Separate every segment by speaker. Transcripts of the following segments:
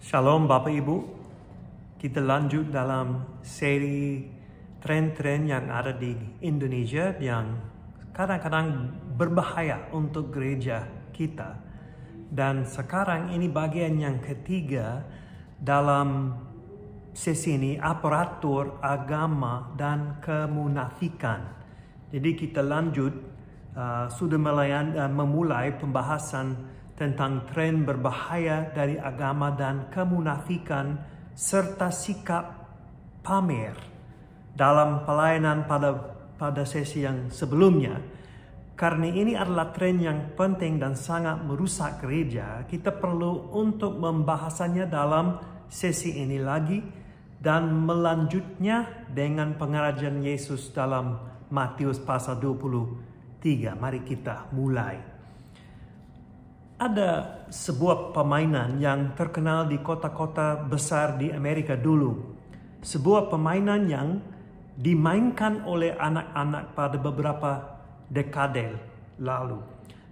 Speaker 1: Shalom Bapak Ibu. Kita lanjut dalam seri tren-tren yang ada di Indonesia yang kadang-kadang berbahaya untuk gereja kita. Dan sekarang ini bagian yang ketiga dalam sesi ini aparatur agama dan kemunafikan. Jadi kita lanjut uh, sudah melayan, uh, memulai pembahasan tentang tren berbahaya dari agama dan kemunafikan serta sikap pamer dalam pelayanan pada pada sesi yang sebelumnya. Karena ini adalah tren yang penting dan sangat merusak gereja, kita perlu untuk membahasannya dalam sesi ini lagi dan melanjutnya dengan pengajaran Yesus dalam Matius pasal 23. Mari kita mulai ada sebuah permainan yang terkenal di kota-kota besar di Amerika dulu. Sebuah permainan yang dimainkan oleh anak-anak pada beberapa dekade lalu.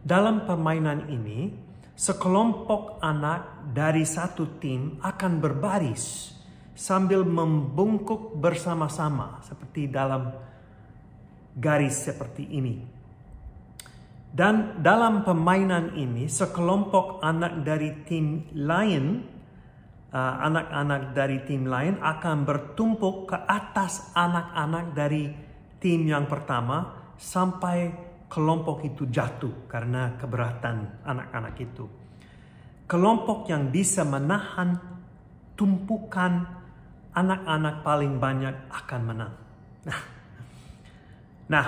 Speaker 1: Dalam permainan ini, sekelompok anak dari satu tim akan berbaris sambil membungkuk bersama-sama seperti dalam garis seperti ini. Dan dalam permainan ini sekelompok anak dari tim lain, uh, anak-anak uh, dari tim lain akan bertumpuk ke atas anak-anak dari tim yang pertama sampai kelompok itu jatuh karena keberatan anak-anak itu. Kelompok yang bisa menahan tumpukan anak-anak paling banyak akan menang. nah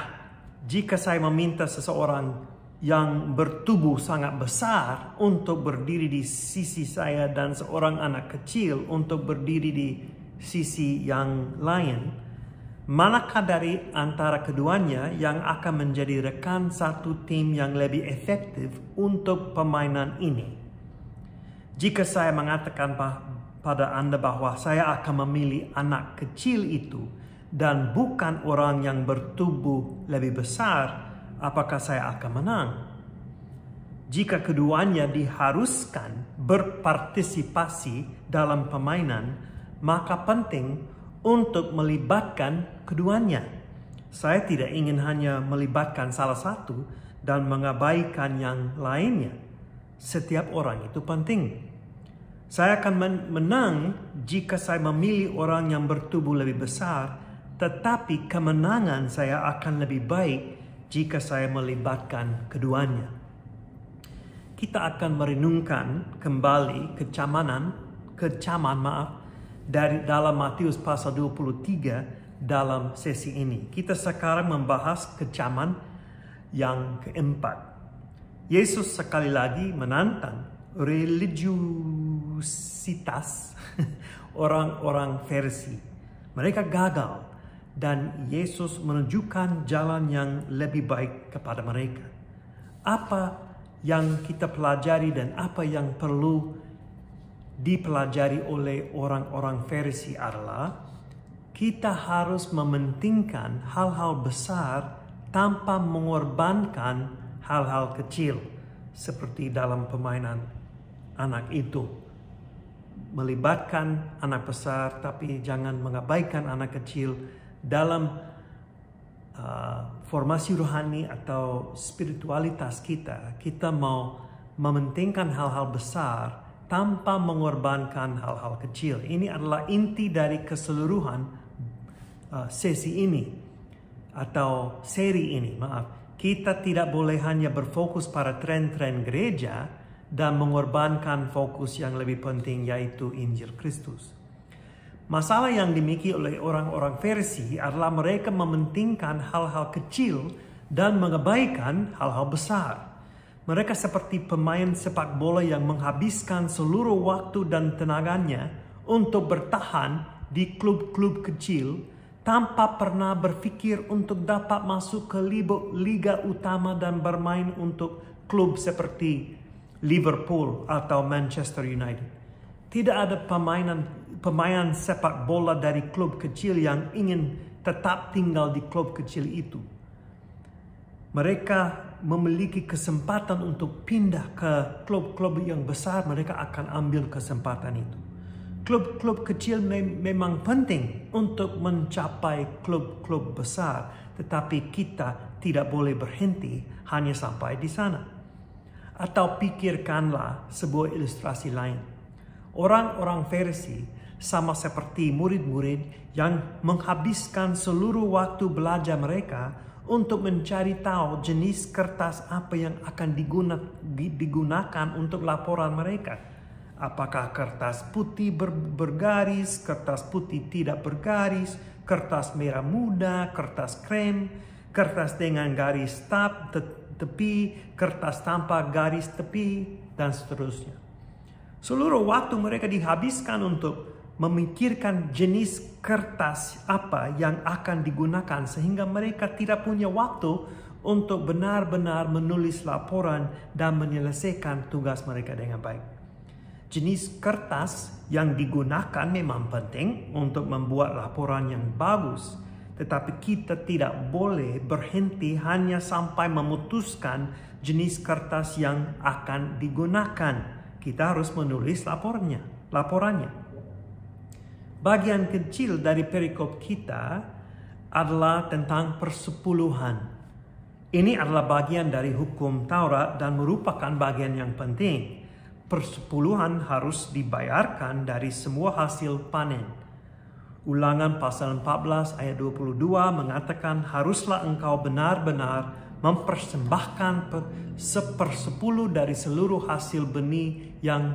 Speaker 1: jika saya meminta seseorang yang bertubuh sangat besar untuk berdiri di sisi saya dan seorang anak kecil untuk berdiri di sisi yang lain. Manakah dari antara keduanya yang akan menjadi rekan satu tim yang lebih efektif untuk permainan ini? Jika saya mengatakan pada Anda bahwa saya akan memilih anak kecil itu dan bukan orang yang bertubuh lebih besar, apakah saya akan menang? Jika keduanya diharuskan berpartisipasi dalam permainan, maka penting untuk melibatkan keduanya. Saya tidak ingin hanya melibatkan salah satu dan mengabaikan yang lainnya. Setiap orang itu penting. Saya akan menang jika saya memilih orang yang bertubuh lebih besar, tetapi kemenangan saya akan lebih baik jika saya melibatkan keduanya. Kita akan merenungkan kembali kecamanan, kecaman maaf, dari dalam Matius pasal 23 dalam sesi ini. Kita sekarang membahas kecaman yang keempat. Yesus sekali lagi menantang religiusitas orang-orang versi. Mereka gagal dan Yesus menunjukkan jalan yang lebih baik kepada mereka. Apa yang kita pelajari dan apa yang perlu dipelajari oleh orang-orang Farisi adalah kita harus mementingkan hal-hal besar tanpa mengorbankan hal-hal kecil seperti dalam permainan anak itu melibatkan anak besar tapi jangan mengabaikan anak kecil dalam uh, formasi rohani atau spiritualitas kita, kita mau mementingkan hal-hal besar tanpa mengorbankan hal-hal kecil. Ini adalah inti dari keseluruhan uh, sesi ini atau seri ini, maaf. Kita tidak boleh hanya berfokus pada tren-tren gereja dan mengorbankan fokus yang lebih penting yaitu Injil Kristus. Masalah yang dimiliki oleh orang-orang versi adalah mereka mementingkan hal-hal kecil dan mengabaikan hal-hal besar. Mereka seperti pemain sepak bola yang menghabiskan seluruh waktu dan tenaganya untuk bertahan di klub-klub kecil tanpa pernah berpikir untuk dapat masuk ke liga utama dan bermain untuk klub seperti Liverpool atau Manchester United. Tidak ada pemainan pemain sepak bola dari klub kecil yang ingin tetap tinggal di klub kecil itu. Mereka memiliki kesempatan untuk pindah ke klub-klub yang besar, mereka akan ambil kesempatan itu. Klub-klub kecil memang penting untuk mencapai klub-klub besar, tetapi kita tidak boleh berhenti hanya sampai di sana. Atau pikirkanlah sebuah ilustrasi lain. Orang-orang Farisi sama seperti murid-murid yang menghabiskan seluruh waktu belajar mereka untuk mencari tahu jenis kertas apa yang akan digunakan untuk laporan mereka. Apakah kertas putih ber bergaris, kertas putih tidak bergaris, kertas merah muda, kertas krem, kertas dengan garis tap te tepi, kertas tanpa garis tepi, dan seterusnya. Seluruh waktu mereka dihabiskan untuk memikirkan jenis kertas apa yang akan digunakan sehingga mereka tidak punya waktu untuk benar-benar menulis laporan dan menyelesaikan tugas mereka dengan baik. Jenis kertas yang digunakan memang penting untuk membuat laporan yang bagus, tetapi kita tidak boleh berhenti hanya sampai memutuskan jenis kertas yang akan digunakan. Kita harus menulis laporannya, laporannya bagian kecil dari perikop kita adalah tentang persepuluhan. Ini adalah bagian dari hukum Taurat dan merupakan bagian yang penting. Persepuluhan harus dibayarkan dari semua hasil panen. Ulangan pasal 14 ayat 22 mengatakan haruslah engkau benar-benar mempersembahkan sepersepuluh dari seluruh hasil benih yang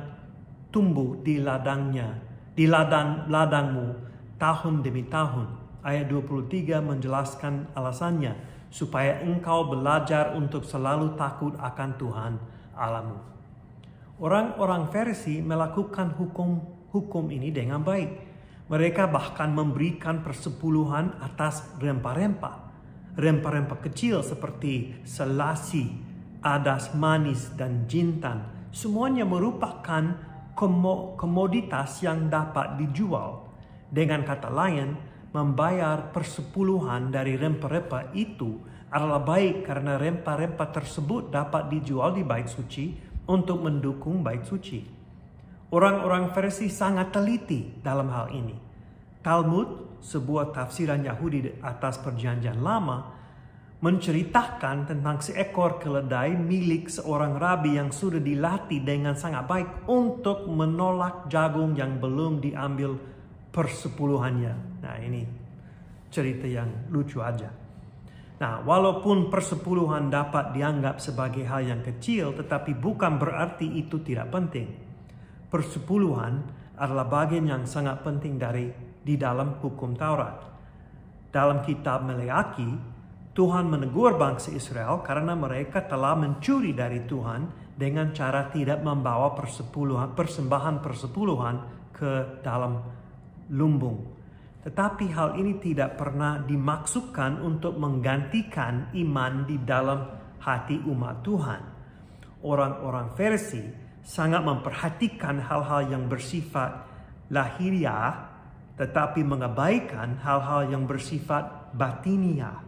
Speaker 1: tumbuh di ladangnya di ladang, ladangmu tahun demi tahun. Ayat 23 menjelaskan alasannya, supaya engkau belajar untuk selalu takut akan Tuhan alamu. Orang-orang Farisi melakukan hukum-hukum ini dengan baik. Mereka bahkan memberikan persepuluhan atas rempah-rempah. Rempah-rempah kecil seperti selasi, adas manis, dan jintan. Semuanya merupakan komoditas yang dapat dijual. Dengan kata lain, membayar persepuluhan dari rempah-rempah itu adalah baik karena rempah-rempah tersebut dapat dijual di bait suci untuk mendukung bait suci. Orang-orang versi sangat teliti dalam hal ini. Talmud, sebuah tafsiran Yahudi atas perjanjian lama, menceritakan tentang seekor keledai milik seorang rabi yang sudah dilatih dengan sangat baik untuk menolak jagung yang belum diambil persepuluhannya. Nah ini cerita yang lucu aja. Nah, walaupun persepuluhan dapat dianggap sebagai hal yang kecil, tetapi bukan berarti itu tidak penting. Persepuluhan adalah bagian yang sangat penting dari di dalam hukum Taurat. Dalam kitab Meleaki, Tuhan menegur bangsa Israel karena mereka telah mencuri dari Tuhan dengan cara tidak membawa persepuluhan, persembahan persepuluhan ke dalam lumbung. Tetapi hal ini tidak pernah dimaksudkan untuk menggantikan iman di dalam hati umat Tuhan. Orang-orang Farisi sangat memperhatikan hal-hal yang bersifat lahiriah tetapi mengabaikan hal-hal yang bersifat batiniah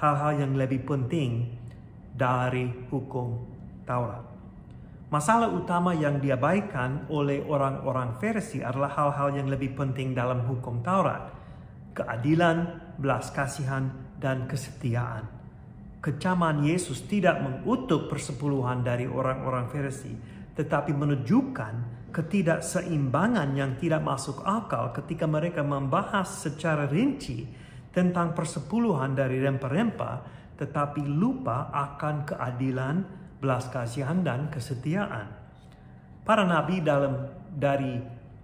Speaker 1: hal-hal yang lebih penting dari hukum Taurat. Masalah utama yang diabaikan oleh orang-orang versi adalah hal-hal yang lebih penting dalam hukum Taurat. Keadilan, belas kasihan, dan kesetiaan. Kecaman Yesus tidak mengutuk persepuluhan dari orang-orang versi, tetapi menunjukkan ketidakseimbangan yang tidak masuk akal ketika mereka membahas secara rinci tentang persepuluhan dari rempah-rempah, tetapi lupa akan keadilan, belas kasihan dan kesetiaan. Para nabi dalam dari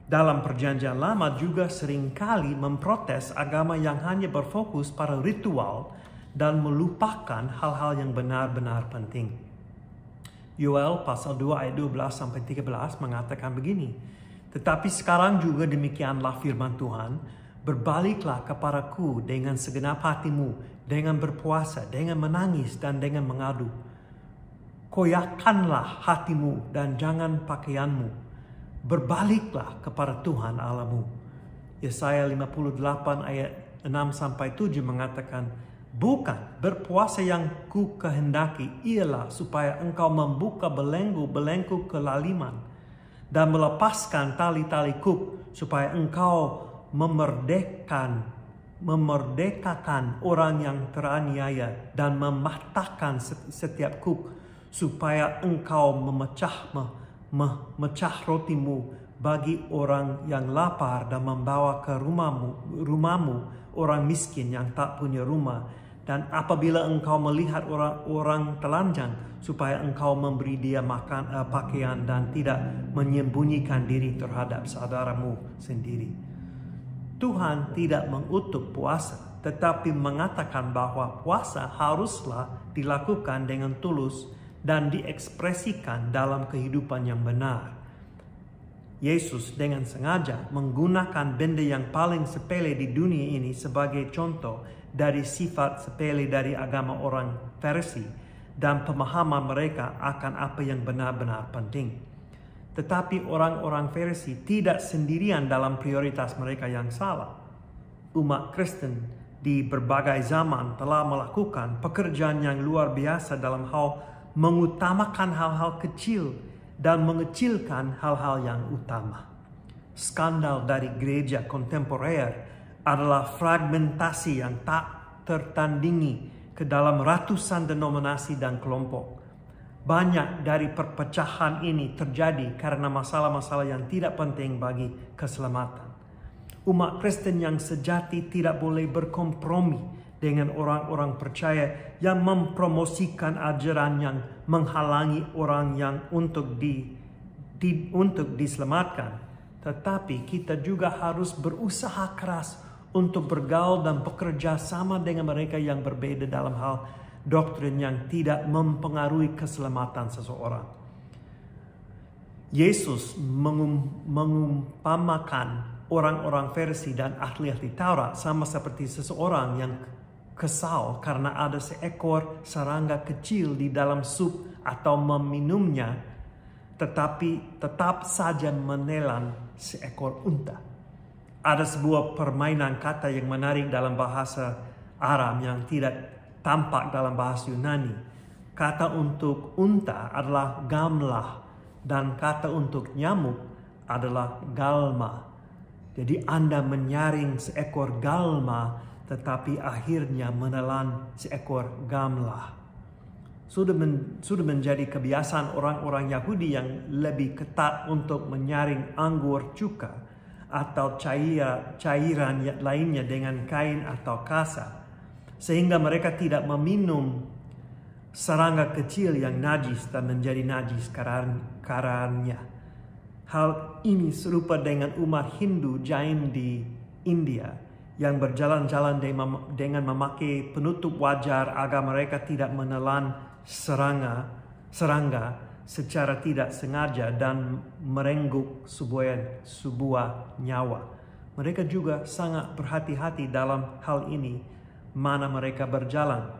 Speaker 1: dalam perjanjian lama juga seringkali memprotes agama yang hanya berfokus pada ritual dan melupakan hal-hal yang benar-benar penting. Yoel pasal 2 ayat 12 sampai 13 mengatakan begini, Tetapi sekarang juga demikianlah firman Tuhan, Berbaliklah kepadaku dengan segenap hatimu, dengan berpuasa, dengan menangis, dan dengan mengadu. Koyakkanlah hatimu dan jangan pakaianmu. Berbaliklah kepada Tuhan Alamu. Yesaya 58 ayat 6 sampai 7 mengatakan, Bukan berpuasa yang ku kehendaki ialah supaya engkau membuka belenggu-belenggu kelaliman dan melepaskan tali-tali kuk supaya engkau memerdekakan, memerdekakan orang yang teraniaya dan mematahkan setiap kuk supaya engkau memecah memecah rotimu bagi orang yang lapar dan membawa ke rumahmu rumahmu orang miskin yang tak punya rumah dan apabila engkau melihat orang-orang telanjang supaya engkau memberi dia makan uh, pakaian dan tidak menyembunyikan diri terhadap saudaramu sendiri Tuhan tidak mengutuk puasa, tetapi mengatakan bahwa puasa haruslah dilakukan dengan tulus dan diekspresikan dalam kehidupan yang benar. Yesus dengan sengaja menggunakan benda yang paling sepele di dunia ini sebagai contoh dari sifat sepele dari agama orang Farisi dan pemahaman mereka akan apa yang benar-benar penting. Tetapi orang-orang Farisi tidak sendirian dalam prioritas mereka yang salah. Umat Kristen di berbagai zaman telah melakukan pekerjaan yang luar biasa dalam hal mengutamakan hal-hal kecil dan mengecilkan hal-hal yang utama. Skandal dari gereja kontemporer adalah fragmentasi yang tak tertandingi ke dalam ratusan denominasi dan kelompok banyak dari perpecahan ini terjadi karena masalah-masalah yang tidak penting bagi keselamatan. Umat Kristen yang sejati tidak boleh berkompromi dengan orang-orang percaya yang mempromosikan ajaran yang menghalangi orang yang untuk di, di untuk diselamatkan. Tetapi kita juga harus berusaha keras untuk bergaul dan bekerja sama dengan mereka yang berbeda dalam hal doktrin yang tidak mempengaruhi keselamatan seseorang. Yesus mengum, mengumpamakan orang-orang versi dan ahli-ahli Taurat sama seperti seseorang yang kesal karena ada seekor serangga kecil di dalam sup atau meminumnya, tetapi tetap saja menelan seekor unta. Ada sebuah permainan kata yang menarik dalam bahasa Aram yang tidak tampak dalam bahasa Yunani. Kata untuk unta adalah gamlah dan kata untuk nyamuk adalah galma. Jadi Anda menyaring seekor galma tetapi akhirnya menelan seekor gamlah. Sudah, men, sudah menjadi kebiasaan orang-orang Yahudi yang lebih ketat untuk menyaring anggur cuka atau cair, cairan lainnya dengan kain atau kasa sehingga mereka tidak meminum serangga kecil yang najis dan menjadi najis karannya. Hal ini serupa dengan umat Hindu Jain di India yang berjalan-jalan dengan memakai penutup wajar agar mereka tidak menelan serangga serangga secara tidak sengaja dan merengguk sebuah, sebuah nyawa. Mereka juga sangat berhati-hati dalam hal ini mana mereka berjalan.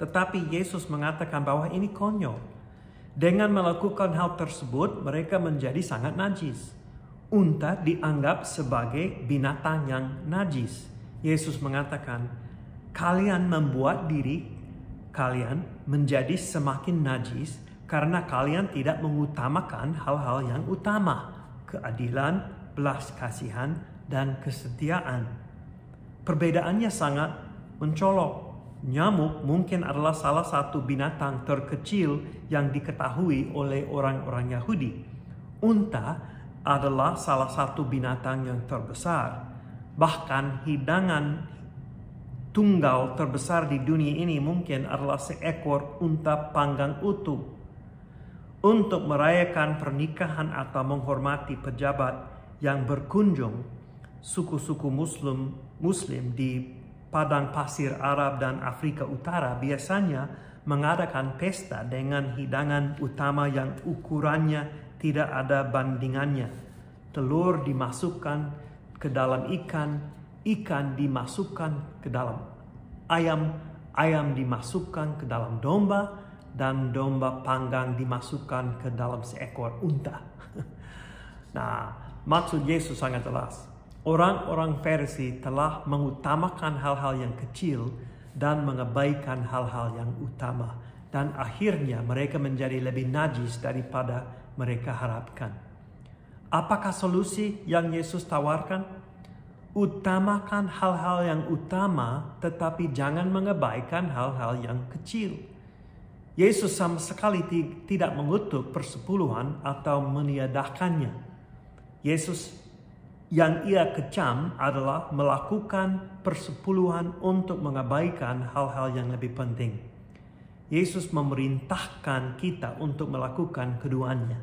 Speaker 1: Tetapi Yesus mengatakan bahwa ini konyol. Dengan melakukan hal tersebut, mereka menjadi sangat najis. Unta dianggap sebagai binatang yang najis. Yesus mengatakan, "Kalian membuat diri kalian menjadi semakin najis karena kalian tidak mengutamakan hal-hal yang utama, keadilan, belas kasihan, dan kesetiaan." Perbedaannya sangat mencolok. Nyamuk mungkin adalah salah satu binatang terkecil yang diketahui oleh orang-orang Yahudi. Unta adalah salah satu binatang yang terbesar. Bahkan hidangan tunggal terbesar di dunia ini mungkin adalah seekor unta panggang utuh. Untuk merayakan pernikahan atau menghormati pejabat yang berkunjung, suku-suku Muslim Muslim di padang pasir Arab dan Afrika Utara biasanya mengadakan pesta dengan hidangan utama yang ukurannya tidak ada bandingannya. Telur dimasukkan ke dalam ikan, ikan dimasukkan ke dalam ayam, ayam dimasukkan ke dalam domba, dan domba panggang dimasukkan ke dalam seekor unta. Nah, maksud Yesus sangat jelas Orang-orang Farisi telah mengutamakan hal-hal yang kecil dan mengabaikan hal-hal yang utama. Dan akhirnya mereka menjadi lebih najis daripada mereka harapkan. Apakah solusi yang Yesus tawarkan? Utamakan hal-hal yang utama, tetapi jangan mengabaikan hal-hal yang kecil. Yesus sama sekali tidak mengutuk persepuluhan atau meniadakannya. Yesus yang ia kecam adalah melakukan persepuluhan untuk mengabaikan hal-hal yang lebih penting. Yesus memerintahkan kita untuk melakukan keduanya.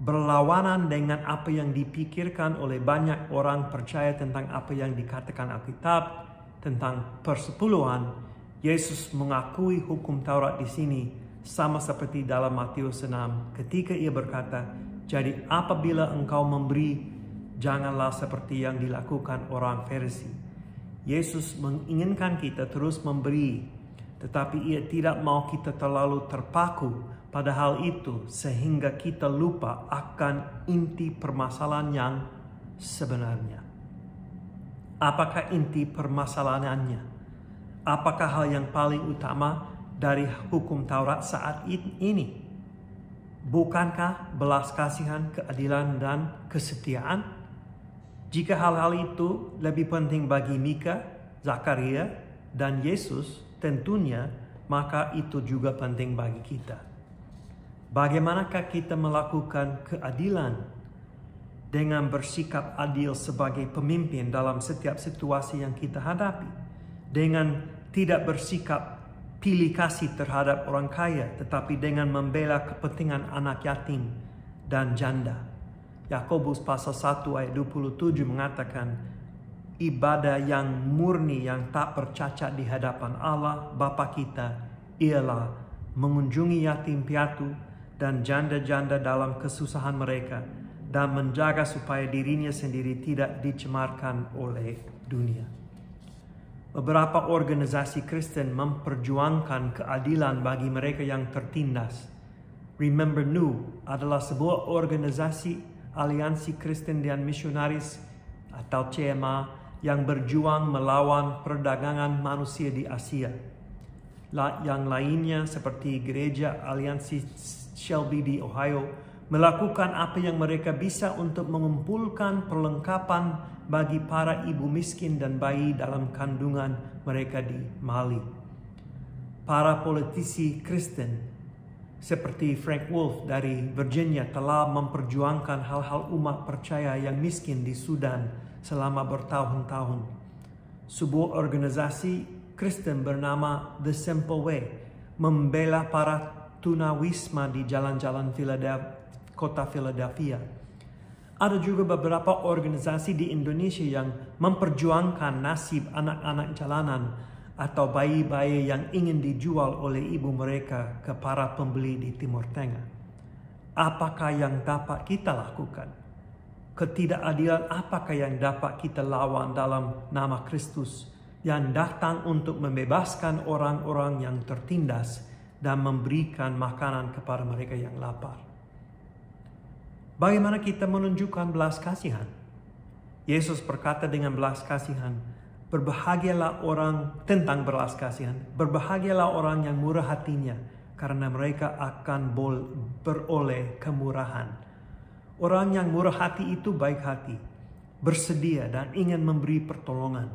Speaker 1: Berlawanan dengan apa yang dipikirkan oleh banyak orang percaya tentang apa yang dikatakan Alkitab tentang persepuluhan, Yesus mengakui hukum Taurat di sini sama seperti dalam Matius 6 ketika ia berkata, "Jadi apabila engkau memberi Janganlah seperti yang dilakukan orang Farisi. Yesus menginginkan kita terus memberi, tetapi ia tidak mau kita terlalu terpaku pada hal itu sehingga kita lupa akan inti permasalahan yang sebenarnya. Apakah inti permasalahannya? Apakah hal yang paling utama dari hukum Taurat saat ini? Bukankah belas kasihan, keadilan, dan kesetiaan? Jika hal-hal itu lebih penting bagi Mika, Zakaria, dan Yesus, tentunya maka itu juga penting bagi kita. Bagaimanakah kita melakukan keadilan dengan bersikap adil sebagai pemimpin dalam setiap situasi yang kita hadapi? Dengan tidak bersikap pilih kasih terhadap orang kaya, tetapi dengan membela kepentingan anak yatim dan janda. Yakobus pasal 1 ayat 27 mengatakan ibadah yang murni yang tak bercacat di hadapan Allah Bapa kita ialah mengunjungi yatim piatu dan janda-janda dalam kesusahan mereka dan menjaga supaya dirinya sendiri tidak dicemarkan oleh dunia. Beberapa organisasi Kristen memperjuangkan keadilan bagi mereka yang tertindas. Remember New adalah sebuah organisasi Aliansi Kristen dan Misionaris atau CMA yang berjuang melawan perdagangan manusia di Asia. Yang lainnya seperti Gereja Aliansi Shelby di Ohio melakukan apa yang mereka bisa untuk mengumpulkan perlengkapan bagi para ibu miskin dan bayi dalam kandungan mereka di Mali. Para politisi Kristen seperti Frank Wolf dari Virginia telah memperjuangkan hal-hal umat percaya yang miskin di Sudan selama bertahun-tahun. Sebuah organisasi Kristen bernama The Simple Way membela para tunawisma di jalan-jalan kota Philadelphia. Ada juga beberapa organisasi di Indonesia yang memperjuangkan nasib anak-anak jalanan atau bayi-bayi yang ingin dijual oleh ibu mereka ke para pembeli di Timur Tengah. Apakah yang dapat kita lakukan? Ketidakadilan apakah yang dapat kita lawan dalam nama Kristus yang datang untuk membebaskan orang-orang yang tertindas dan memberikan makanan kepada mereka yang lapar? Bagaimana kita menunjukkan belas kasihan? Yesus berkata dengan belas kasihan, Berbahagialah orang tentang belas kasihan. Berbahagialah orang yang murah hatinya, karena mereka akan bol, beroleh kemurahan. Orang yang murah hati itu baik hati, bersedia dan ingin memberi pertolongan.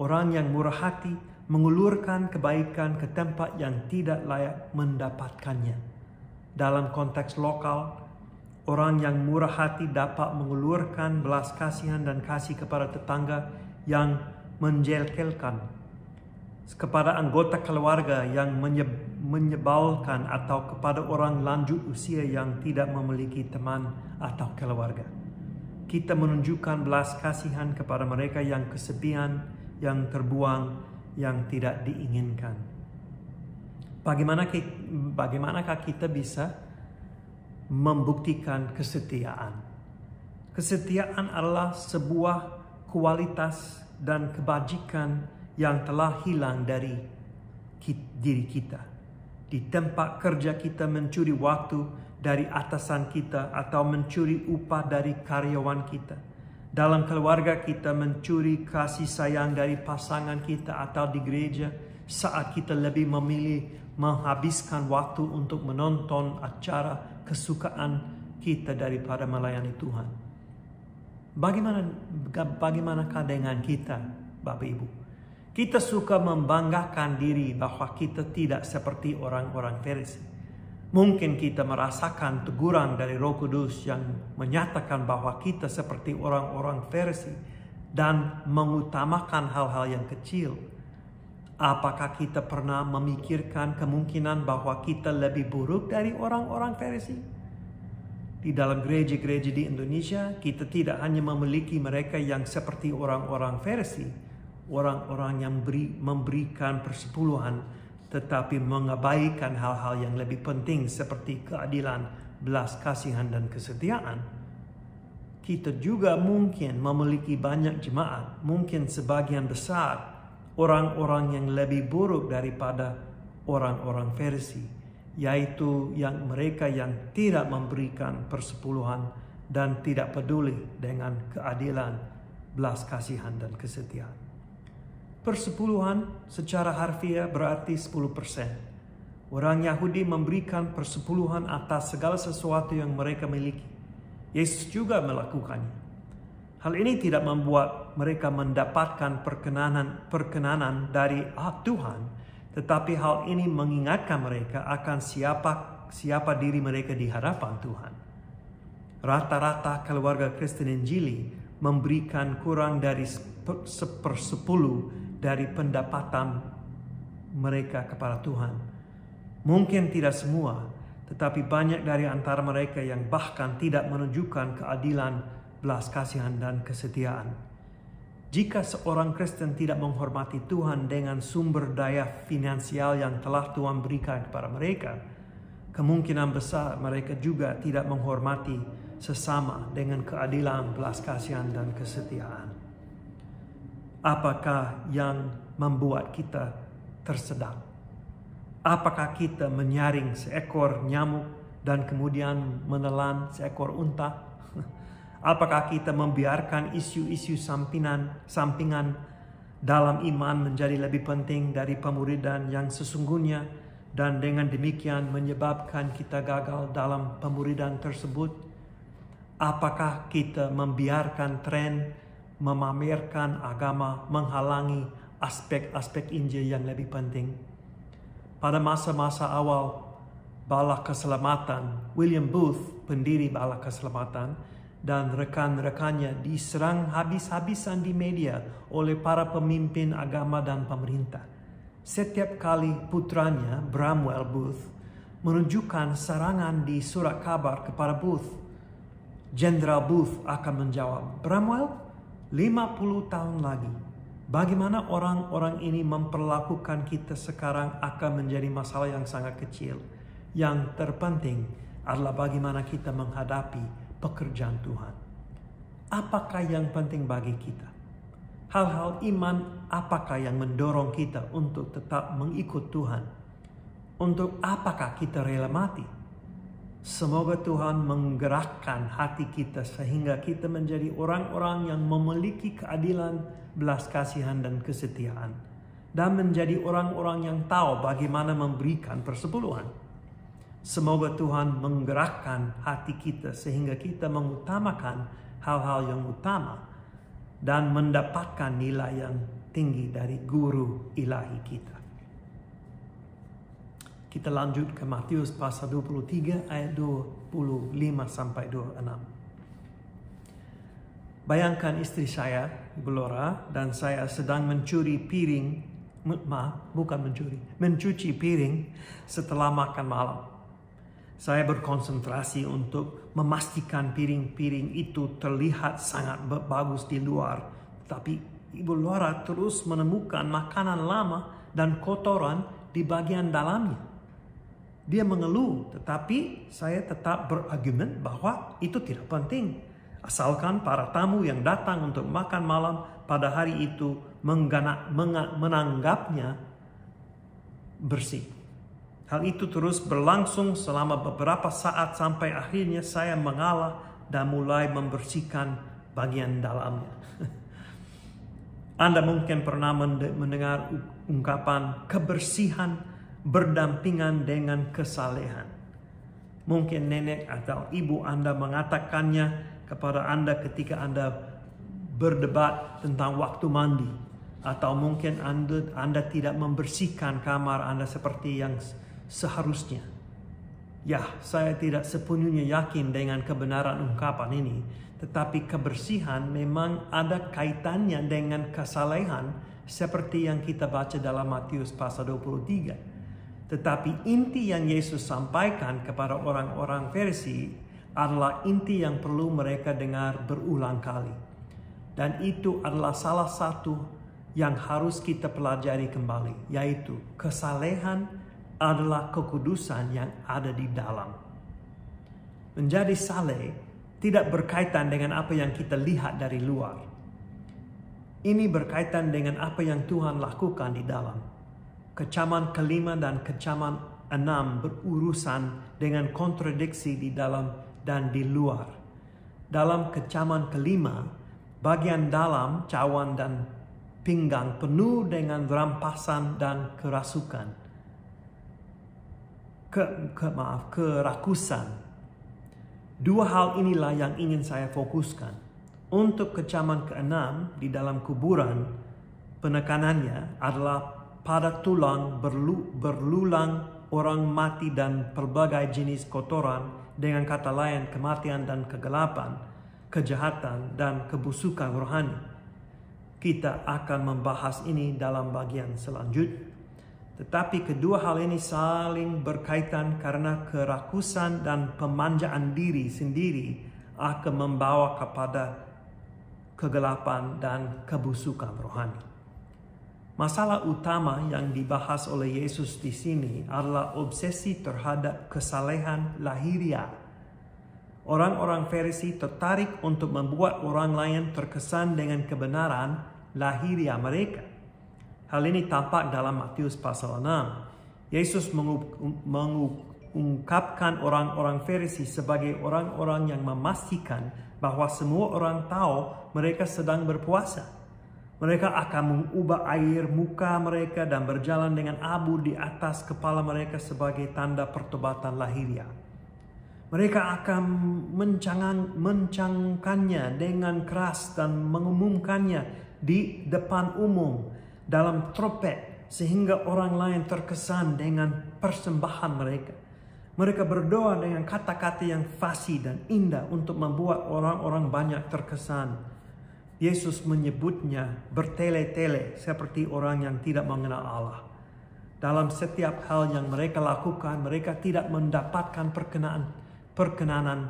Speaker 1: Orang yang murah hati mengulurkan kebaikan ke tempat yang tidak layak mendapatkannya. Dalam konteks lokal, orang yang murah hati dapat mengulurkan belas kasihan dan kasih kepada tetangga yang menjelkelkan kepada anggota keluarga yang menyebalkan atau kepada orang lanjut usia yang tidak memiliki teman atau keluarga. Kita menunjukkan belas kasihan kepada mereka yang kesepian, yang terbuang, yang tidak diinginkan. Bagaimana bagaimanakah kita bisa membuktikan kesetiaan? Kesetiaan adalah sebuah kualitas dan kebajikan yang telah hilang dari diri kita. Di tempat kerja kita mencuri waktu dari atasan kita atau mencuri upah dari karyawan kita. Dalam keluarga kita mencuri kasih sayang dari pasangan kita atau di gereja saat kita lebih memilih menghabiskan waktu untuk menonton acara kesukaan kita daripada melayani Tuhan. Bagaimana bagaimanakah dengan kita, Bapak Ibu? Kita suka membanggakan diri bahwa kita tidak seperti orang-orang Farisi. Mungkin kita merasakan teguran dari Roh Kudus yang menyatakan bahwa kita seperti orang-orang Farisi dan mengutamakan hal-hal yang kecil. Apakah kita pernah memikirkan kemungkinan bahwa kita lebih buruk dari orang-orang Farisi? di dalam gereja-gereja di Indonesia, kita tidak hanya memiliki mereka yang seperti orang-orang versi orang-orang yang beri, memberikan persepuluhan, tetapi mengabaikan hal-hal yang lebih penting seperti keadilan, belas kasihan, dan kesetiaan. Kita juga mungkin memiliki banyak jemaat, mungkin sebagian besar orang-orang yang lebih buruk daripada orang-orang Farisi yaitu yang mereka yang tidak memberikan persepuluhan dan tidak peduli dengan keadilan, belas kasihan dan kesetiaan. Persepuluhan secara harfiah berarti 10%. Orang Yahudi memberikan persepuluhan atas segala sesuatu yang mereka miliki. Yesus juga melakukannya. Hal ini tidak membuat mereka mendapatkan perkenanan perkenanan dari ah, Tuhan, tetapi hal ini mengingatkan mereka akan siapa siapa diri mereka di hadapan Tuhan. Rata-rata keluarga Kristen Injili memberikan kurang dari sepersepuluh dari pendapatan mereka kepada Tuhan. Mungkin tidak semua, tetapi banyak dari antara mereka yang bahkan tidak menunjukkan keadilan, belas kasihan, dan kesetiaan. Jika seorang Kristen tidak menghormati Tuhan dengan sumber daya finansial yang telah Tuhan berikan kepada mereka, kemungkinan besar mereka juga tidak menghormati sesama dengan keadilan, belas kasihan, dan kesetiaan. Apakah yang membuat kita tersedak? Apakah kita menyaring seekor nyamuk dan kemudian menelan seekor unta? Apakah kita membiarkan isu-isu sampingan, sampingan dalam iman menjadi lebih penting dari pemuridan yang sesungguhnya dan dengan demikian menyebabkan kita gagal dalam pemuridan tersebut? Apakah kita membiarkan tren memamerkan agama menghalangi aspek-aspek Injil yang lebih penting? Pada masa-masa awal Bala Keselamatan, William Booth, pendiri Bala Keselamatan, dan rekan-rekannya diserang habis-habisan di media oleh para pemimpin agama dan pemerintah. Setiap kali putranya, Bramwell Booth, menunjukkan serangan di surat kabar kepada Booth, Jenderal Booth akan menjawab, Bramwell, 50 tahun lagi, bagaimana orang-orang ini memperlakukan kita sekarang akan menjadi masalah yang sangat kecil. Yang terpenting adalah bagaimana kita menghadapi pekerjaan Tuhan. Apakah yang penting bagi kita? Hal-hal iman apakah yang mendorong kita untuk tetap mengikut Tuhan? Untuk apakah kita rela mati? Semoga Tuhan menggerakkan hati kita sehingga kita menjadi orang-orang yang memiliki keadilan, belas kasihan dan kesetiaan. Dan menjadi orang-orang yang tahu bagaimana memberikan persepuluhan Semoga Tuhan menggerakkan hati kita sehingga kita mengutamakan hal-hal yang utama dan mendapatkan nilai yang tinggi dari guru ilahi kita. Kita lanjut ke Matius pasal 23 ayat 25 sampai 26. Bayangkan istri saya, Gloria, dan saya sedang mencuri piring, maaf, bukan mencuri, mencuci piring setelah makan malam. Saya berkonsentrasi untuk memastikan piring-piring itu terlihat sangat bagus di luar. Tapi Ibu Laura terus menemukan makanan lama dan kotoran di bagian dalamnya. Dia mengeluh, tetapi saya tetap berargumen bahwa itu tidak penting. Asalkan para tamu yang datang untuk makan malam pada hari itu menganggapnya bersih. Hal itu terus berlangsung selama beberapa saat sampai akhirnya saya mengalah dan mulai membersihkan bagian dalamnya. Anda mungkin pernah mendengar ungkapan kebersihan berdampingan dengan kesalehan. Mungkin nenek atau ibu Anda mengatakannya kepada Anda ketika Anda berdebat tentang waktu mandi. Atau mungkin Anda, anda tidak membersihkan kamar Anda seperti yang seharusnya. Ya, saya tidak sepenuhnya yakin dengan kebenaran ungkapan ini, tetapi kebersihan memang ada kaitannya dengan kesalehan seperti yang kita baca dalam Matius pasal 23. Tetapi inti yang Yesus sampaikan kepada orang-orang Farisi adalah inti yang perlu mereka dengar berulang kali. Dan itu adalah salah satu yang harus kita pelajari kembali, yaitu kesalehan adalah kekudusan yang ada di dalam. Menjadi saleh tidak berkaitan dengan apa yang kita lihat dari luar. Ini berkaitan dengan apa yang Tuhan lakukan di dalam. Kecaman kelima dan kecaman enam berurusan dengan kontradiksi di dalam dan di luar. Dalam kecaman kelima, bagian dalam cawan dan pinggang penuh dengan rampasan dan kerasukan ke, ke maaf kerakusan. Dua hal inilah yang ingin saya fokuskan. Untuk kecaman keenam di dalam kuburan, penekanannya adalah pada tulang berlu, berlulang orang mati dan berbagai jenis kotoran dengan kata lain kematian dan kegelapan, kejahatan dan kebusukan rohani. Kita akan membahas ini dalam bagian selanjutnya. Tetapi kedua hal ini saling berkaitan karena kerakusan dan pemanjaan diri sendiri akan membawa kepada kegelapan dan kebusukan rohani. Masalah utama yang dibahas oleh Yesus di sini adalah obsesi terhadap kesalehan lahiriah. Orang-orang Farisi tertarik untuk membuat orang lain terkesan dengan kebenaran lahiriah mereka. Hal ini tampak dalam Matius pasal 6. Yesus mengungkapkan orang-orang Farisi sebagai orang-orang yang memastikan bahwa semua orang tahu mereka sedang berpuasa. Mereka akan mengubah air muka mereka dan berjalan dengan abu di atas kepala mereka sebagai tanda pertobatan lahiriah. Mereka akan mencangang, mencangkannya dengan keras dan mengumumkannya di depan umum dalam trompet sehingga orang lain terkesan dengan persembahan mereka. Mereka berdoa dengan kata-kata yang fasih dan indah untuk membuat orang-orang banyak terkesan. Yesus menyebutnya bertele-tele seperti orang yang tidak mengenal Allah. Dalam setiap hal yang mereka lakukan, mereka tidak mendapatkan perkenaan, perkenanan,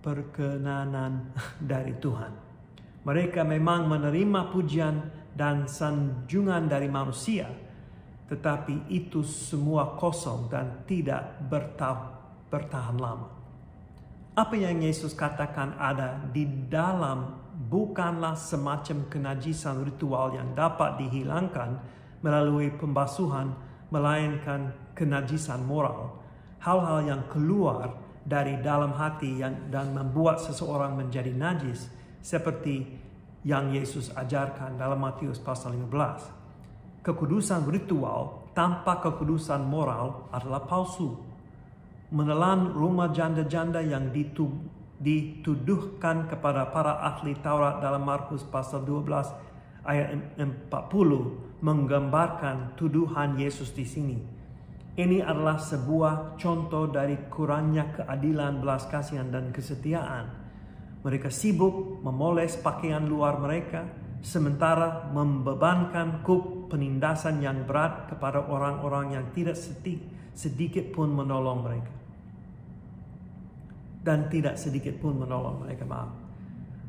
Speaker 1: perkenanan dari Tuhan. Mereka memang menerima pujian dan sanjungan dari manusia, tetapi itu semua kosong dan tidak bertahan lama. Apa yang Yesus katakan ada di dalam bukanlah semacam kenajisan ritual yang dapat dihilangkan melalui pembasuhan, melainkan kenajisan moral, hal-hal yang keluar dari dalam hati yang, dan membuat seseorang menjadi najis, seperti yang Yesus ajarkan dalam Matius pasal 15. Kekudusan ritual tanpa kekudusan moral adalah palsu. Menelan rumah janda-janda yang dituduhkan kepada para ahli Taurat dalam Markus pasal 12 ayat 40 menggambarkan tuduhan Yesus di sini. Ini adalah sebuah contoh dari kurangnya keadilan, belas kasihan, dan kesetiaan mereka sibuk memoles pakaian luar mereka, sementara membebankan kuk penindasan yang berat kepada orang-orang yang tidak sedikit pun menolong mereka. Dan tidak sedikit pun menolong mereka, maaf.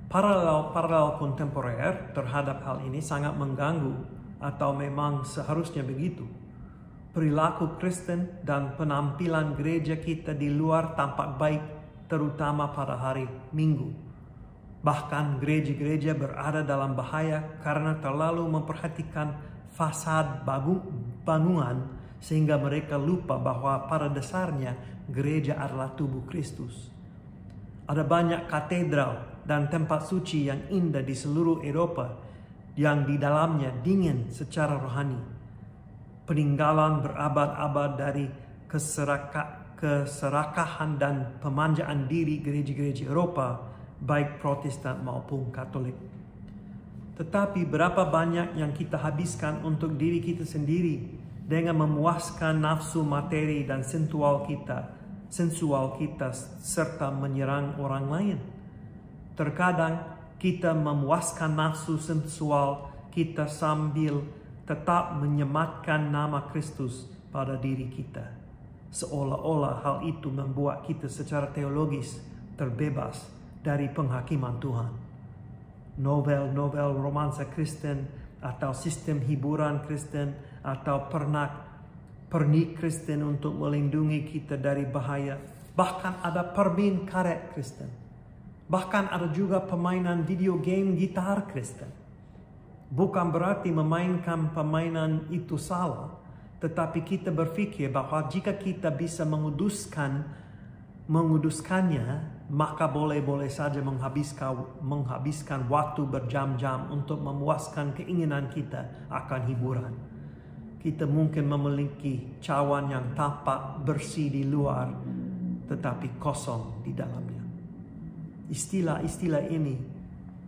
Speaker 1: Paralel-paralel kontemporer terhadap hal ini sangat mengganggu atau memang seharusnya begitu. Perilaku Kristen dan penampilan gereja kita di luar tampak baik, terutama pada hari Minggu. Bahkan gereja-gereja berada dalam bahaya karena terlalu memperhatikan fasad bangunan sehingga mereka lupa bahwa pada dasarnya gereja adalah tubuh Kristus. Ada banyak katedral dan tempat suci yang indah di seluruh Eropa yang di dalamnya dingin secara rohani. Peninggalan berabad-abad dari keserakahan dan pemanjaan diri gereja-gereja Eropa baik Protestan maupun Katolik. Tetapi berapa banyak yang kita habiskan untuk diri kita sendiri dengan memuaskan nafsu materi dan sensual kita, sensual kita serta menyerang orang lain. Terkadang kita memuaskan nafsu sensual kita sambil tetap menyematkan nama Kristus pada diri kita. Seolah-olah hal itu membuat kita secara teologis terbebas dari penghakiman Tuhan. Novel-novel romansa Kristen atau sistem hiburan Kristen atau pernak pernik Kristen untuk melindungi kita dari bahaya. Bahkan ada permin karet Kristen. Bahkan ada juga permainan video game gitar Kristen. Bukan berarti memainkan permainan itu salah, tetapi kita berpikir bahwa jika kita bisa menguduskan menguduskannya maka boleh-boleh saja menghabiskan, menghabiskan waktu berjam-jam untuk memuaskan keinginan kita akan hiburan. Kita mungkin memiliki cawan yang tampak bersih di luar, tetapi kosong di dalamnya. Istilah-istilah ini,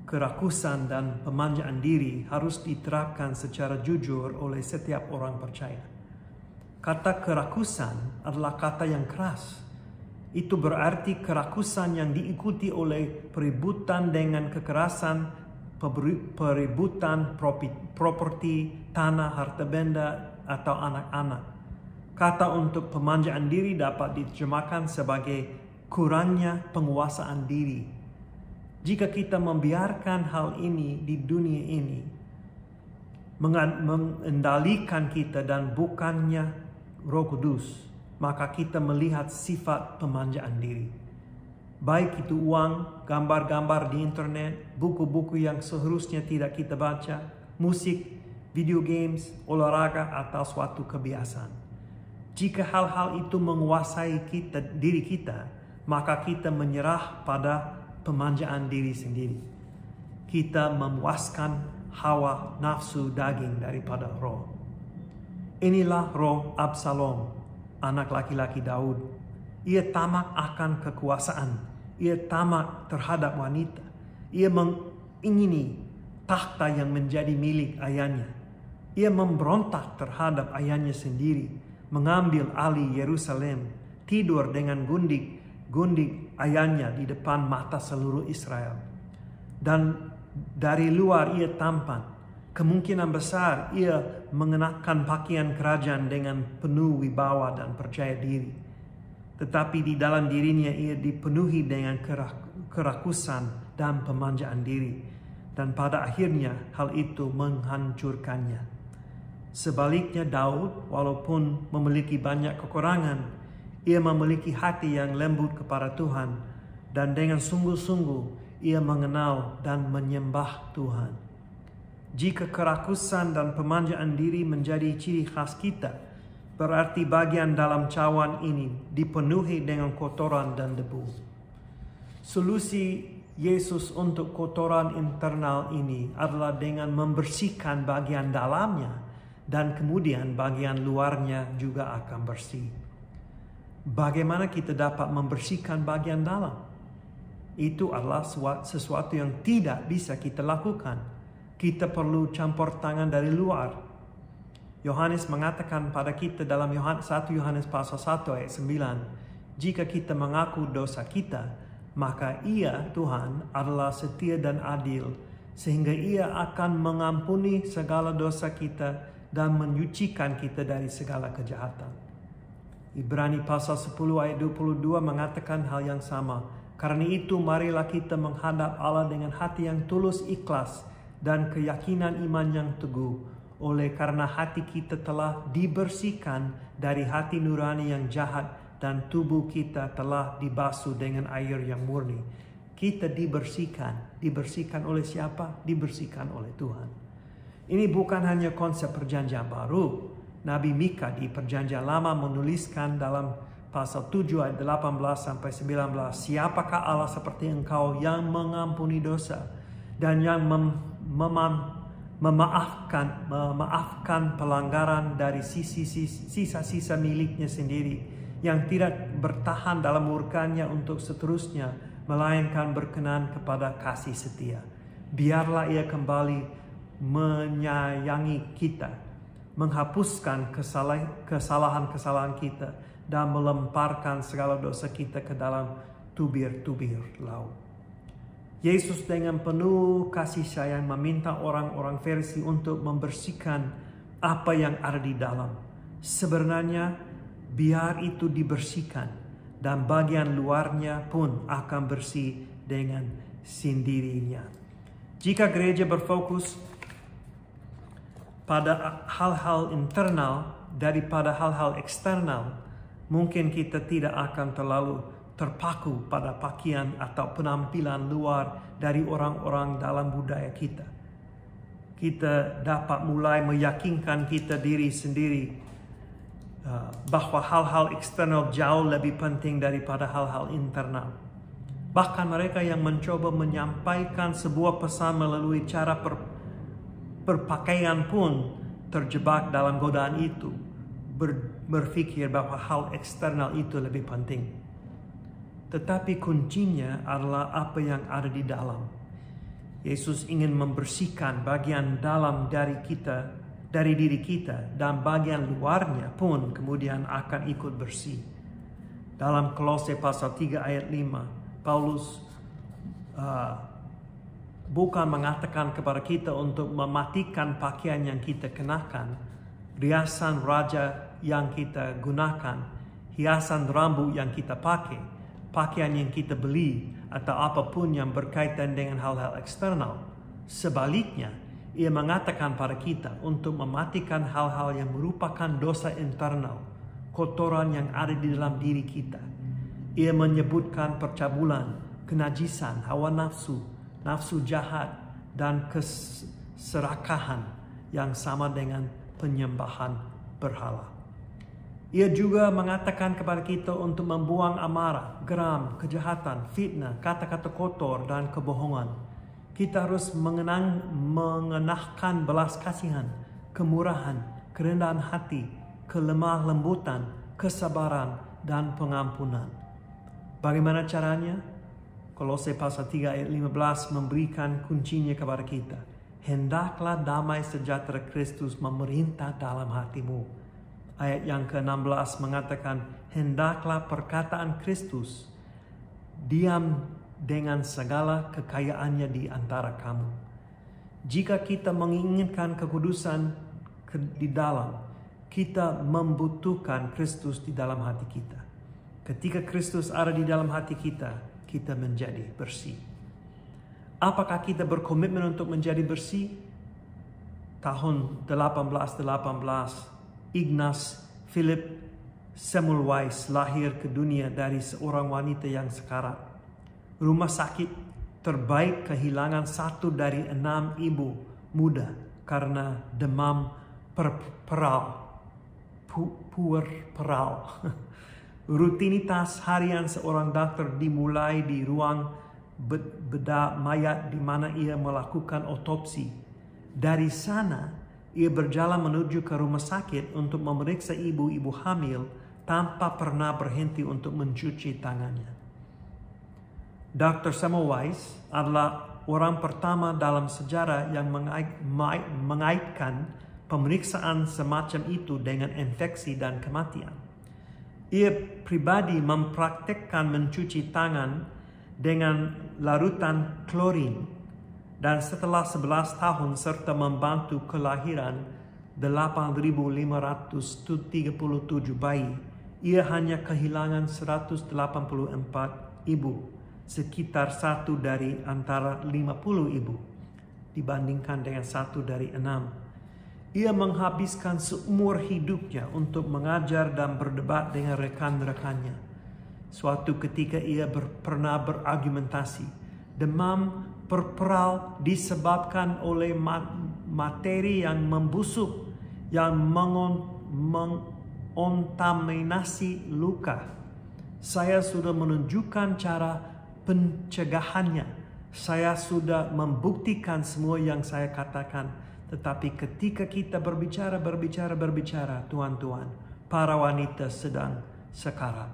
Speaker 1: kerakusan dan pemanjaan diri harus diterapkan secara jujur oleh setiap orang percaya. Kata kerakusan adalah kata yang keras, itu berarti kerakusan yang diikuti oleh peributan dengan kekerasan, peributan properti, tanah, harta benda, atau anak-anak. Kata untuk pemanjaan diri dapat diterjemahkan sebagai kurangnya penguasaan diri. Jika kita membiarkan hal ini di dunia ini, mengendalikan kita dan bukannya roh kudus, maka kita melihat sifat pemanjaan diri. Baik itu uang, gambar-gambar di internet, buku-buku yang seharusnya tidak kita baca, musik, video games, olahraga, atau suatu kebiasaan. Jika hal-hal itu menguasai kita, diri kita, maka kita menyerah pada pemanjaan diri sendiri. Kita memuaskan hawa nafsu daging daripada roh. Inilah roh Absalom anak laki-laki Daud. Ia tamak akan kekuasaan. Ia tamak terhadap wanita. Ia mengingini takhta yang menjadi milik ayahnya. Ia memberontak terhadap ayahnya sendiri, mengambil alih Yerusalem, tidur dengan gundik-gundik ayahnya di depan mata seluruh Israel. Dan dari luar ia tampan, kemungkinan besar ia mengenakan pakaian kerajaan dengan penuh wibawa dan percaya diri. Tetapi di dalam dirinya ia dipenuhi dengan kerakusan dan pemanjaan diri. Dan pada akhirnya hal itu menghancurkannya. Sebaliknya Daud walaupun memiliki banyak kekurangan, ia memiliki hati yang lembut kepada Tuhan dan dengan sungguh-sungguh ia mengenal dan menyembah Tuhan. Jika kerakusan dan pemanjaan diri menjadi ciri khas kita, berarti bagian dalam cawan ini dipenuhi dengan kotoran dan debu. Solusi Yesus untuk kotoran internal ini adalah dengan membersihkan bagian dalamnya dan kemudian bagian luarnya juga akan bersih. Bagaimana kita dapat membersihkan bagian dalam? Itu adalah sesuatu yang tidak bisa kita lakukan kita perlu campur tangan dari luar. Yohanes mengatakan pada kita dalam 1 Yohanes pasal 1 ayat 9, jika kita mengaku dosa kita, maka ia Tuhan adalah setia dan adil, sehingga ia akan mengampuni segala dosa kita dan menyucikan kita dari segala kejahatan. Ibrani pasal 10 ayat 22 mengatakan hal yang sama. Karena itu marilah kita menghadap Allah dengan hati yang tulus ikhlas, dan keyakinan iman yang teguh oleh karena hati kita telah dibersihkan dari hati nurani yang jahat dan tubuh kita telah dibasuh dengan air yang murni. Kita dibersihkan. Dibersihkan oleh siapa? Dibersihkan oleh Tuhan. Ini bukan hanya konsep perjanjian baru. Nabi Mika di perjanjian lama menuliskan dalam pasal 7 ayat 18 sampai 19. Siapakah Allah seperti engkau yang mengampuni dosa dan yang mem mema memaafkan memaafkan pelanggaran dari sisa-sisa miliknya sendiri yang tidak bertahan dalam murkanya untuk seterusnya melainkan berkenan kepada kasih setia biarlah ia kembali menyayangi kita menghapuskan kesalahan-kesalahan kita dan melemparkan segala dosa kita ke dalam tubir-tubir laut Yesus dengan penuh kasih sayang meminta orang-orang versi untuk membersihkan apa yang ada di dalam. Sebenarnya biar itu dibersihkan dan bagian luarnya pun akan bersih dengan sendirinya. Jika gereja berfokus pada hal-hal internal daripada hal-hal eksternal, mungkin kita tidak akan terlalu terpaku pada pakaian atau penampilan luar dari orang-orang dalam budaya kita. Kita dapat mulai meyakinkan kita diri sendiri uh, bahwa hal-hal eksternal jauh lebih penting daripada hal-hal internal. Bahkan mereka yang mencoba menyampaikan sebuah pesan melalui cara per, perpakaian pun terjebak dalam godaan itu. Ber, berpikir bahwa hal eksternal itu lebih penting tetapi kuncinya adalah apa yang ada di dalam. Yesus ingin membersihkan bagian dalam dari kita, dari diri kita, dan bagian luarnya pun kemudian akan ikut bersih. Dalam Kolose pasal 3 ayat 5, Paulus uh, bukan mengatakan kepada kita untuk mematikan pakaian yang kita kenakan, riasan raja yang kita gunakan, hiasan rambut yang kita pakai, pakaian yang kita beli, atau apapun yang berkaitan dengan hal-hal eksternal. Sebaliknya, ia mengatakan pada kita untuk mematikan hal-hal yang merupakan dosa internal, kotoran yang ada di dalam diri kita. Ia menyebutkan percabulan, kenajisan, hawa nafsu, nafsu jahat, dan keserakahan yang sama dengan penyembahan berhala. Ia juga mengatakan kepada kita untuk membuang amarah, geram, kejahatan, fitnah, kata-kata kotor dan kebohongan. Kita harus mengenang, mengenahkan belas kasihan, kemurahan, kerendahan hati, kelemah lembutan, kesabaran, dan pengampunan. Bagaimana caranya? Kolose pasal 3 ayat 15 memberikan kuncinya kepada kita. Hendaklah damai sejahtera Kristus memerintah dalam hatimu ayat yang ke-16 mengatakan, Hendaklah perkataan Kristus diam dengan segala kekayaannya di antara kamu. Jika kita menginginkan kekudusan di dalam, kita membutuhkan Kristus di dalam hati kita. Ketika Kristus ada di dalam hati kita, kita menjadi bersih. Apakah kita berkomitmen untuk menjadi bersih? Tahun 1818 Ignas, Philip Semmelweis lahir ke dunia dari seorang wanita yang sekarat. Rumah sakit terbaik kehilangan satu dari enam ibu muda karena demam perperal. Puer peral. Rutinitas harian seorang dokter dimulai di ruang bedah mayat di mana ia melakukan otopsi. Dari sana ia berjalan menuju ke rumah sakit untuk memeriksa ibu-ibu hamil tanpa pernah berhenti untuk mencuci tangannya. Dr. Semmelweis adalah orang pertama dalam sejarah yang mengaitkan pemeriksaan semacam itu dengan infeksi dan kematian. Ia pribadi mempraktekkan mencuci tangan dengan larutan klorin dan setelah 11 tahun serta membantu kelahiran 8.537 bayi, ia hanya kehilangan 184 ibu, sekitar satu dari antara 50 ibu, dibandingkan dengan satu dari enam. Ia menghabiskan seumur hidupnya untuk mengajar dan berdebat dengan rekan-rekannya. Suatu ketika ia ber, pernah berargumentasi, demam Perperal disebabkan oleh materi yang membusuk yang mengontaminasi luka. Saya sudah menunjukkan cara pencegahannya. Saya sudah membuktikan semua yang saya katakan. Tetapi ketika kita berbicara, berbicara, berbicara, tuan-tuan, para wanita sedang sekarang.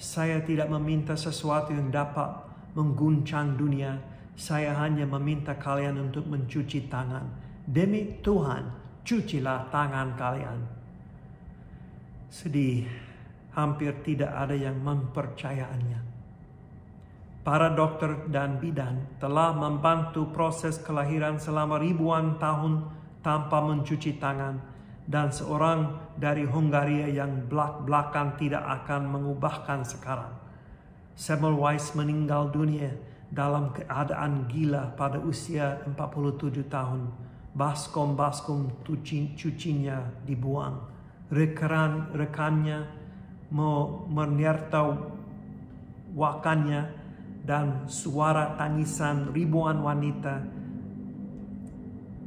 Speaker 1: Saya tidak meminta sesuatu yang dapat mengguncang dunia saya hanya meminta kalian untuk mencuci tangan. Demi Tuhan, cucilah tangan kalian. Sedih, hampir tidak ada yang mempercayaannya. Para dokter dan bidan telah membantu proses kelahiran selama ribuan tahun tanpa mencuci tangan dan seorang dari Hungaria yang belak-belakan tidak akan mengubahkan sekarang. Semmelweis meninggal dunia dalam keadaan gila pada usia 47 tahun. Baskom-baskom cucinya dibuang. Rekan rekannya menyertau wakannya dan suara tangisan ribuan wanita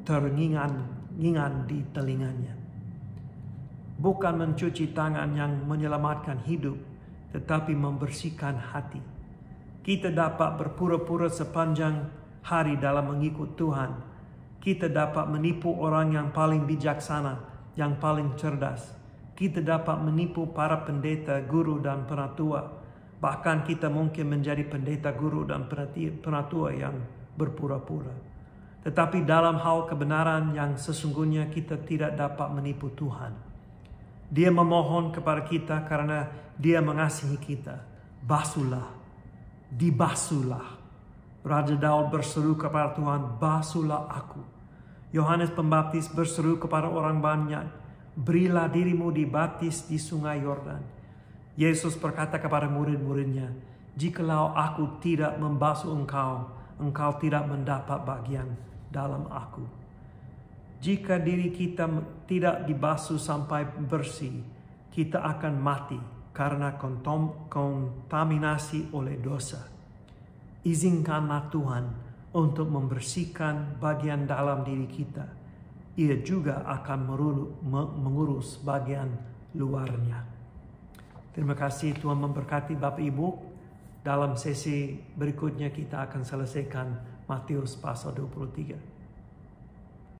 Speaker 1: teringan-ingan di telinganya. Bukan mencuci tangan yang menyelamatkan hidup, tetapi membersihkan hati kita dapat berpura-pura sepanjang hari dalam mengikut Tuhan. Kita dapat menipu orang yang paling bijaksana, yang paling cerdas. Kita dapat menipu para pendeta, guru, dan penatua. Bahkan kita mungkin menjadi pendeta, guru, dan penatua yang berpura-pura. Tetapi dalam hal kebenaran yang sesungguhnya kita tidak dapat menipu Tuhan. Dia memohon kepada kita karena dia mengasihi kita. Basuhlah dibasulah. Raja Daud berseru kepada Tuhan, basulah aku. Yohanes Pembaptis berseru kepada orang banyak, berilah dirimu dibaptis di sungai Yordan. Yesus berkata kepada murid-muridnya, jikalau aku tidak membasuh engkau, engkau tidak mendapat bagian dalam aku. Jika diri kita tidak dibasuh sampai bersih, kita akan mati karena kontaminasi oleh dosa. Izinkanlah Tuhan untuk membersihkan bagian dalam diri kita. Ia juga akan mengurus bagian luarnya. Terima kasih Tuhan memberkati Bapak Ibu. Dalam sesi berikutnya kita akan selesaikan Matius pasal 23.